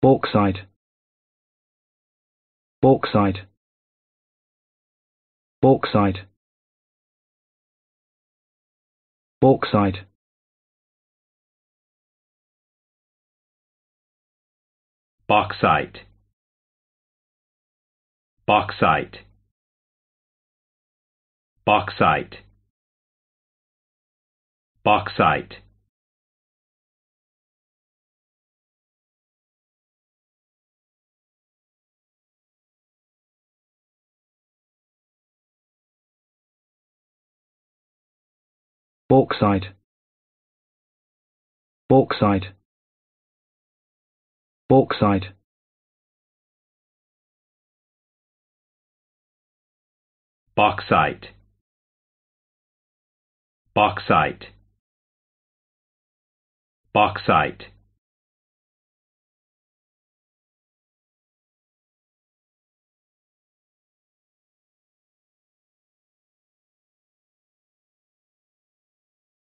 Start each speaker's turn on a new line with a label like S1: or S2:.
S1: Bauxite bauxite bauxite bauxite bauxite bauxite bauxite bauxite bauxite bauxite bauxite bauxite bauxite bauxite